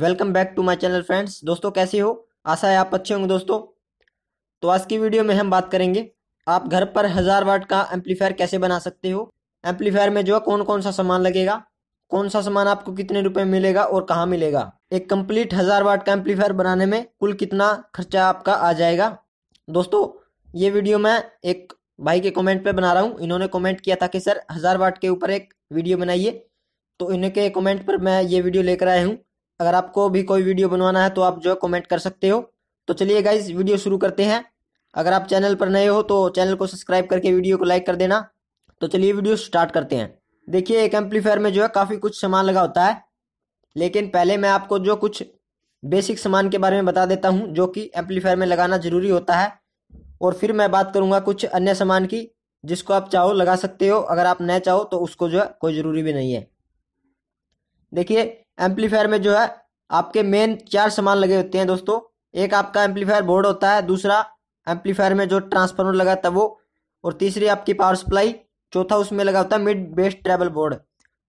welcome back to my channel friends दोस्तों कैसे हो आशा है आप अच्छे होंगे दोस्तों तो आज की वीडियो में हम बात करेंगे आप घर पर हज़ार वाट का एम्पलीफायर कैसे बना सकते हो एम्पलीफायर में जो है कौन कौन सा सामान लगेगा कौन सा सामान आपको कितने रुपए मिलेगा और कहाँ मिलेगा एक कम्प्लीट हज़ार वाट का एम्पलीफायर बनाने में कुल कितना खर्चा आपका आ जाएगा दोस्तों ये वीडियो मैं एक भाई के कॉमेंट पर बना रहा हूँ इन्होंने कॉमेंट किया था कि सर हज़ार वाट के ऊपर एक वीडियो बनाइए तो इनके कमेंट पर मैं ये वीडियो लेकर आया हूँ अगर आपको भी कोई वीडियो बनवाना है तो आप जो है कॉमेंट कर सकते हो तो चलिए गाइज वीडियो शुरू करते हैं अगर आप चैनल पर नए हो तो चैनल को सब्सक्राइब करके वीडियो को लाइक कर देना तो चलिए वीडियो स्टार्ट करते हैं देखिए एक एम्पलीफायर में जो है काफ़ी कुछ सामान लगा होता है लेकिन पहले मैं आपको जो कुछ बेसिक सामान के बारे में बता देता हूँ जो कि एम्पलीफायर में लगाना ज़रूरी होता है और फिर मैं बात करूँगा कुछ अन्य सामान की जिसको आप चाहो लगा सकते हो अगर आप न चाहो तो उसको जो है कोई ज़रूरी भी नहीं है देखिए एम्पलीफायर में जो है आपके मेन चार सामान लगे होते हैं दोस्तों एक आपका एम्पलीफायर बोर्ड होता है दूसरा एम्पलीफायर में जो ट्रांसफार्मर लगा था वो और तीसरी आपकी पावर सप्लाई चौथा उसमें लगा होता है मिड बेस्ट ट्रेबल बोर्ड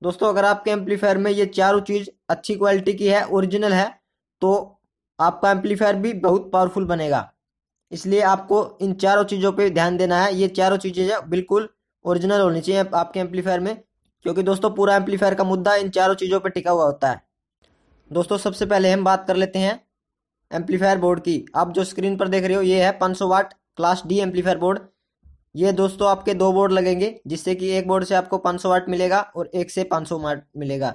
दोस्तों अगर आपके एम्पलीफायर में ये चारों चीज़ अच्छी क्वालिटी की है ओरिजिनल है तो आपका एम्पलीफायर भी बहुत पावरफुल बनेगा इसलिए आपको इन चारों चीज़ों पे ध्यान देना है ये चारों चीज़ें बिल्कुल ओरिजिनल होनी चाहिए आपके एम्पलीफायर में क्योंकि दोस्तों पूरा एम्पलीफायर का मुद्दा इन चारों चीज़ों पर टिका हुआ होता है दोस्तों सबसे पहले हम बात कर लेते हैं एम्पलीफायर बोर्ड की आप जो स्क्रीन पर देख रहे हो ये है 500 watt class D amplifier board ये दोस्तों आपके दो बोर्ड लगेंगे जिससे कि एक बोर्ड से आपको 500 वाट मिलेगा और एक से 500 वाट मिलेगा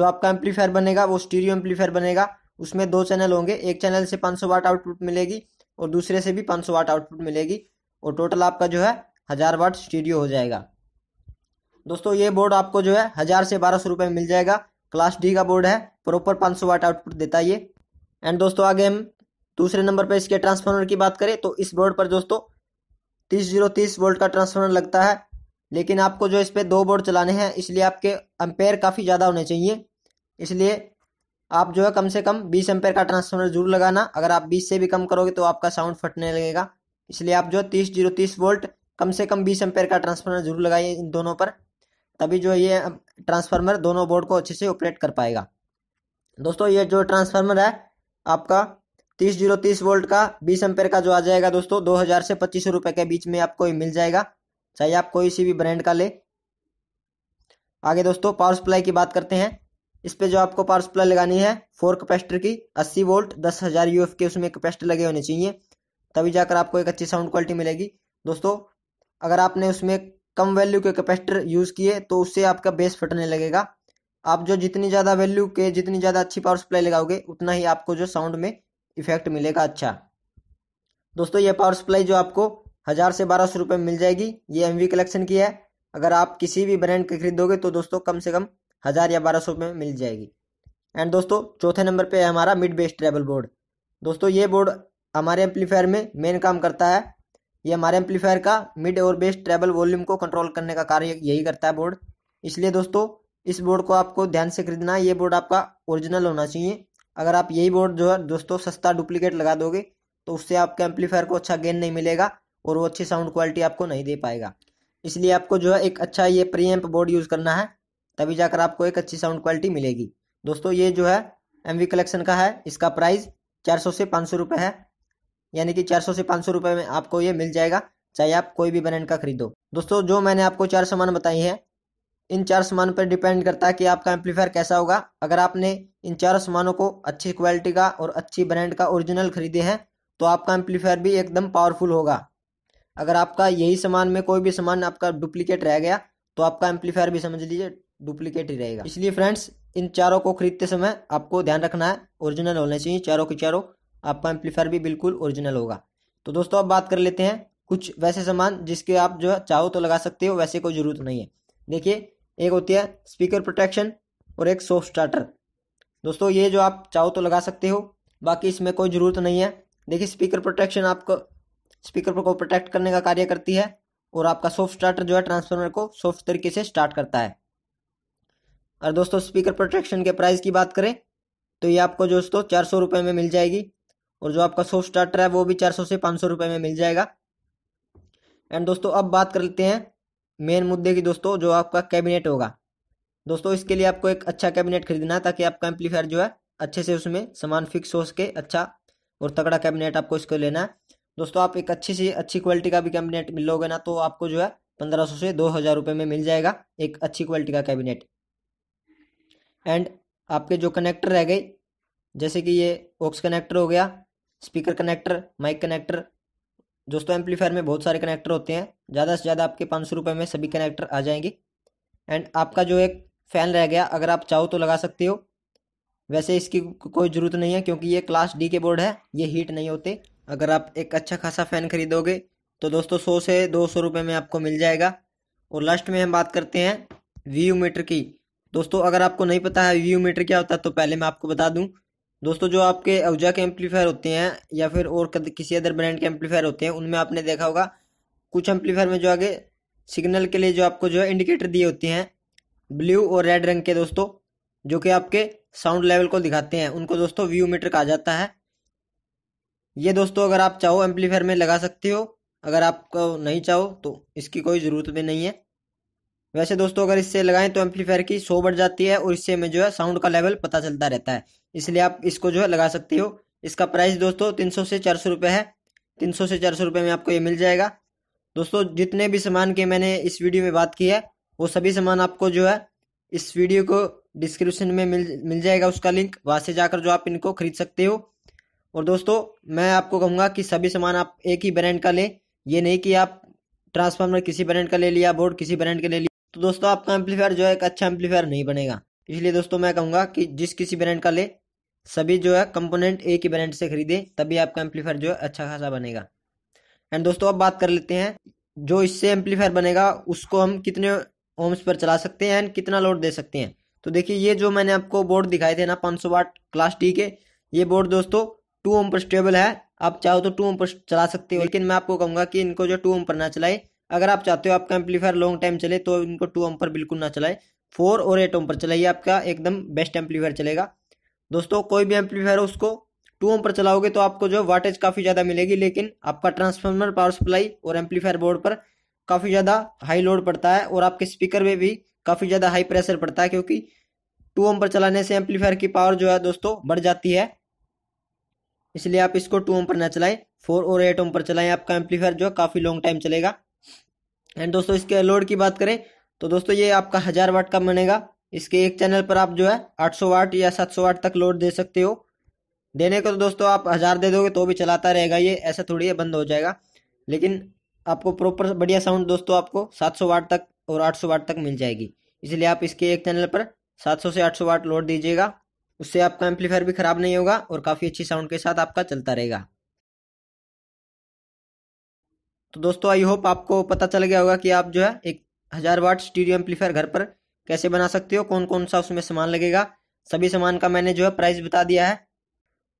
जो आपका एम्पलीफायर बनेगा वो स्टीरियो एम्पलीफायर बनेगा उसमें दो चैनल होंगे एक चैनल से 500 वाट आउटपुट मिलेगी और दूसरे से भी 500 वाट आउटपुट मिलेगी और टोटल आपका जो है हज़ार वाट स्टीरियो हो जाएगा दोस्तों ये बोर्ड आपको जो है हज़ार से बारह सौ रुपये में मिल जाएगा क्लास डी का बोर्ड है प्रॉपर पाँच सौ वाट आउटपुट देता है ये एंड दोस्तों आगे हम दूसरे नंबर पर इसके ट्रांसफार्मर की बात करें तो इस बोर्ड पर दोस्तों तीस जीरो तीस वोल्ट का ट्रांसफार्मर लगता है लेकिन आपको जो इस पर दो बोर्ड चलाने हैं इसलिए आपके अम्पेयर काफ़ी ज़्यादा होने चाहिए इसलिए आप जो है कम से कम बीस एम्पेयर का ट्रांसफार्मर जरूर लगाना अगर आप बीस से भी कम करोगे तो आपका साउंड फटने लगेगा इसलिए आप जो है तीस जीरो तीस वोल्ट कम से कम बीस एम्पेयर का ट्रांसफार्मर जरूर लगाइए इन दोनों पर तभी जो ये ट्रांसफार्मर दोनों बोर्ड को अच्छे से ऑपरेट कर पाएगा दोस्तों ये जो ट्रांसफार्मर है आपका तीस जीरो तीस वोल्ट का बीस एम्पेयर का जो आ जाएगा दोस्तों दो हज़ार से पच्चीस सौ रुपये के बीच में आपको ये मिल जाएगा चाहे आप कोई सी भी ब्रांड का ले आगे दोस्तों पावर सप्लाई की बात करते हैं इस पे जो आपको पावर सप्लाई लगानी है फोर कैपेसिटर की अस्सी वोल्ट दस हज़ार यूएफ के उसमें कैपेसिटर लगे होने चाहिए तभी जाकर आपको एक अच्छी साउंड क्वालिटी मिलेगी दोस्तों अगर आपने उसमें कम वैल्यू के कैपेसिटर यूज़ किए तो उससे आपका बेस फटने लगेगा आप जो जितनी ज़्यादा वैल्यू के जितनी ज़्यादा अच्छी पावर सप्लाई लगाओगे उतना ही आपको जो साउंड में इफेक्ट मिलेगा अच्छा दोस्तों ये पावर सप्लाई जो आपको हज़ार से बारह सौ रुपये मिल जाएगी ये एम वी कलेक्शन की है अगर आप किसी भी ब्रांड की खरीदोगे तो दोस्तों कम से कम हज़ार या बारह सौ में मिल जाएगी एंड दोस्तों चौथे नंबर पे है हमारा मिड बेस ट्रेबल बोर्ड दोस्तों ये बोर्ड हमारे एम्पलीफायर में मेन काम करता है ये हमारे एम्पलीफायर का मिड और बेस्ट ट्रेबल वॉल्यूम को कंट्रोल करने का कार्य यही करता है बोर्ड इसलिए दोस्तों इस बोर्ड को आपको ध्यान से खरीदना है ये बोर्ड आपका ओरिजिनल होना चाहिए अगर आप यही बोर्ड जो है दोस्तों सस्ता डुप्लीकेट लगा दोगे तो उससे आपके एम्पलीफायर को अच्छा गेन नहीं मिलेगा और वो अच्छी साउंड क्वालिटी आपको नहीं दे पाएगा इसलिए आपको जो है एक अच्छा ये प्रीएम्प बोर्ड यूज़ करना है तभी जाकर आपको एक अच्छी साउंड क्वालिटी मिलेगी दोस्तों ये जो है एम कलेक्शन का है इसका प्राइस चार सौ से पाँच सौ रुपये है यानी कि चार सौ से पाँच सौ में आपको ये मिल जाएगा चाहे आप कोई भी ब्रांड का खरीदो दोस्तों जो मैंने आपको चार सामान बताई है इन चार सामान पर डिपेंड करता है कि आपका एम्पलीफायर कैसा होगा अगर आपने इन चार सामानों को अच्छी क्वालिटी का और अच्छी ब्रांड का ओरिजिनल खरीदे हैं तो आपका एम्पलीफायर भी एकदम पावरफुल होगा अगर आपका यही सामान में कोई भी सामान आपका डुप्लीकेट रह गया तो आपका एम्पलीफायर भी समझ लीजिए डुप्लीकेट ही रहेगा इसलिए फ्रेंड्स इन चारों को खरीदते समय आपको ध्यान रखना है ओरिजिनल होने चाहिए चारों के चारों आपका एम्पलीफायर भी बिल्कुल ओरिजिनल होगा तो दोस्तों अब बात कर लेते हैं कुछ वैसे सामान जिसके आप जो है चाहो तो लगा सकते हो वैसे कोई ज़रूरत नहीं है देखिए एक होती है स्पीकर प्रोटेक्शन और एक सॉफ्ट स्टार्टर दोस्तों ये जो आप चाहो तो लगा सकते हो बाकी इसमें कोई ज़रूरत नहीं है देखिए स्पीकर प्रोटेक्शन आपको स्पीकर को प्रोटेक्ट करने का कार्य करती है और आपका सॉफ्ट स्टार्टर जो है ट्रांसफार्मर को सॉफ्ट तरीके से स्टार्ट करता है और दोस्तों स्पीकर प्रोटेक्शन के प्राइस की बात करें तो ये आपको दोस्तों चार सौ रुपये में मिल जाएगी और जो आपका सॉफ्ट स्टार्टर है वो भी चार सौ से पाँच सौ में मिल जाएगा एंड दोस्तों अब बात कर लेते हैं मेन मुद्दे की दोस्तों जो आपका कैबिनेट होगा दोस्तों इसके लिए आपको एक अच्छा कैबिनेट खरीदना है ताकि आपका एम्पलीफायर जो है अच्छे से उसमें सामान फिक्स हो सके अच्छा और तगड़ा कैबिनेट आपको इसको लेना है दोस्तों आप एक अच्छी सी अच्छी क्वालिटी का भी कैबिनेट मिलोगे ना तो आपको जो है पंद्रह सौ से दो हज़ार रुपये में मिल जाएगा एक अच्छी क्वालिटी का कैबिनेट एंड आपके जो कनेक्टर रह गए जैसे कि ये ऑक्स कनेक्टर हो गया स्पीकर कनेक्टर माइक कनेक्टर दोस्तों एम्पलीफायर में बहुत सारे कनेक्टर होते हैं ज़्यादा से ज़्यादा आपके पाँच सौ रुपये में सभी कनेक्टर आ जाएंगे एंड आपका जो एक फ़ैन रह गया अगर आप चाहो तो लगा सकते हो वैसे इसकी कोई ज़रूरत नहीं है क्योंकि ये क्लास डी के बोर्ड है ये हीट नहीं होते अगर आप एक अच्छा खासा फ़ैन खरीदोगे तो दोस्तों सौ से दो सौ रुपये में आपको मिल जाएगा और लास्ट में हम बात करते हैं व्यू मीटर की दोस्तों अगर आपको नहीं पता है व्यू मीटर क्या होता है तो पहले मैं आपको बता दूँ दोस्तों जो आपके अवजा के एम्पलीफायर होते हैं या फिर और किसी अदर ब्रांड के एम्पलीफायर होते हैं उनमें आपने देखा होगा कुछ एम्पलीफायर में जो आगे सिग्नल के लिए जो आपको जो है इंडिकेटर दिए होते हैं ब्लू और रेड रंग के दोस्तों जो कि आपके साउंड लेवल को दिखाते हैं उनको दोस्तों व्यू मीटर कहा जाता है ये दोस्तों अगर आप चाहो एम्पलीफायर में लगा सकते हो अगर आपको नहीं चाहो तो इसकी कोई ज़रूरत भी नहीं है वैसे दोस्तों अगर इससे लगाएं तो एम्पलीफायर की शो बढ़ जाती है और इससे हमें जो है साउंड का लेवल पता चलता रहता है इसलिए आप इसको जो है लगा सकते हो इसका प्राइस दोस्तों तीन सौ से चार सौ रुपये है तीन सौ से चार सौ रुपये में आपको ये मिल जाएगा दोस्तों जितने भी सामान के मैंने इस वीडियो में बात की है वो सभी सामान आपको जो है इस वीडियो को डिस्क्रिप्शन में मिल मिल जाएगा उसका लिंक वहाँ से जाकर जो आप इनको खरीद सकते हो और दोस्तों मैं आपको कहूँगा कि सभी सामान आप एक ही ब्रांड का लें ये नहीं कि आप ट्रांसफार्मर किसी ब्रांड का ले लिया बोर्ड किसी ब्रांड का ले लिया तो दोस्तों आपका एम्पलीफायर जो है एक अच्छा एम्पलीफायर नहीं बनेगा इसलिए दोस्तों मैं कहूँगा कि जिस किसी ब्रांड का ले सभी जो है कंपोनेंट एक ही ब्रांड से खरीदें तभी आपका एम्पलीफायर जो है अच्छा खासा बनेगा एंड दोस्तों अब बात कर लेते हैं जो इससे एम्पलीफायर बनेगा उसको हम कितने ओम्स पर चला सकते हैं एंड कितना लोड दे सकते हैं तो देखिए ये जो मैंने आपको बोर्ड दिखाए थे ना पाँच सौ वाट क्लास टी के ये बोर्ड दोस्तों टू ओम पर स्टेबल है आप चाहो तो टू ओम पर चला सकते हो लेकिन मैं आपको कहूँगा कि इनको जो टू ओम पर ना चलाए अगर आप चाहते हो आपका एम्पलीफायर लॉन्ग टाइम चले तो इनको टू ओम पर बिल्कुल ना चलाए फोर और एट ओम पर चलाइए आपका एकदम बेस्ट एम्पलीफायर चलेगा दोस्तों कोई भी एम्पलीफायर उसको टू ओम पर चलाओगे तो आपको जो वाटेज काफ़ी ज़्यादा मिलेगी लेकिन आपका ट्रांसफार्मर पावर सप्लाई और एम्पलीफायर बोर्ड पर काफ़ी ज़्यादा हाई लोड पड़ता है और आपके स्पीकर में भी काफ़ी ज़्यादा हाई प्रेशर पड़ता है क्योंकि टू ओम पर चलाने से एम्पलीफायर की पावर जो है दोस्तों बढ़ जाती है इसलिए आप इसको टू ओम पर ना चलाएं फोर और एट ओम पर चलाएं आपका एम्पलीफायर जो है काफ़ी लॉन्ग टाइम चलेगा एंड दोस्तों इसके लोड की बात करें तो दोस्तों ये आपका हज़ार वाट का बनेगा इसके एक चैनल पर आप जो है 800 वाट या 700 वाट तक लोड दे सकते हो देने को तो दोस्तों आप हज़ार दे दोगे तो भी चलाता रहेगा ये ऐसा थोड़ी है बंद हो जाएगा लेकिन आपको प्रॉपर बढ़िया साउंड दोस्तों आपको 700 वाट तक और 800 वाट तक मिल जाएगी इसलिए आप इसके एक चैनल पर 700 से 800 वाट लोड दीजिएगा उससे आपका एम्पलीफायर भी ख़राब नहीं होगा और काफ़ी अच्छी साउंड के साथ आपका चलता रहेगा तो दोस्तों आई होप आपको पता चल गया होगा कि आप जो है एक हज़ार वाट स्टीडियो एम्पलीफायर घर पर कैसे बना सकते हो कौन कौन सा उसमें सामान लगेगा सभी सामान का मैंने जो है प्राइस बता दिया है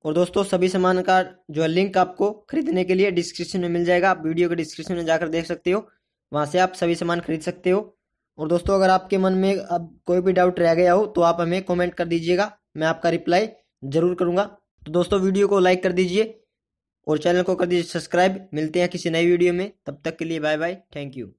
और दोस्तों सभी सामान का जो है लिंक आपको खरीदने के लिए डिस्क्रिप्शन में मिल जाएगा आप वीडियो के डिस्क्रिप्शन में जाकर देख सकते हो वहाँ से आप सभी सामान खरीद सकते हो और दोस्तों अगर आपके मन में अब कोई भी डाउट रह गया हो तो आप हमें कॉमेंट कर दीजिएगा मैं आपका रिप्लाई ज़रूर करूँगा तो दोस्तों वीडियो को लाइक कर दीजिए और चैनल को कर दीजिए सब्सक्राइब मिलते हैं किसी नई वीडियो में तब तक के लिए बाय बाय थैंक यू